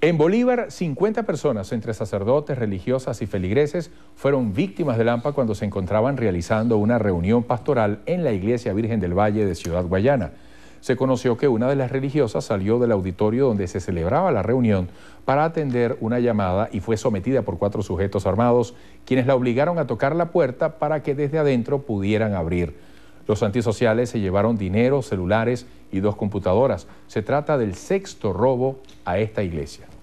En Bolívar, 50 personas, entre sacerdotes, religiosas y feligreses, fueron víctimas del AMPA cuando se encontraban realizando una reunión pastoral en la Iglesia Virgen del Valle de Ciudad Guayana. Se conoció que una de las religiosas salió del auditorio donde se celebraba la reunión para atender una llamada y fue sometida por cuatro sujetos armados, quienes la obligaron a tocar la puerta para que desde adentro pudieran abrir. Los antisociales se llevaron dinero, celulares y dos computadoras. Se trata del sexto robo a esta iglesia.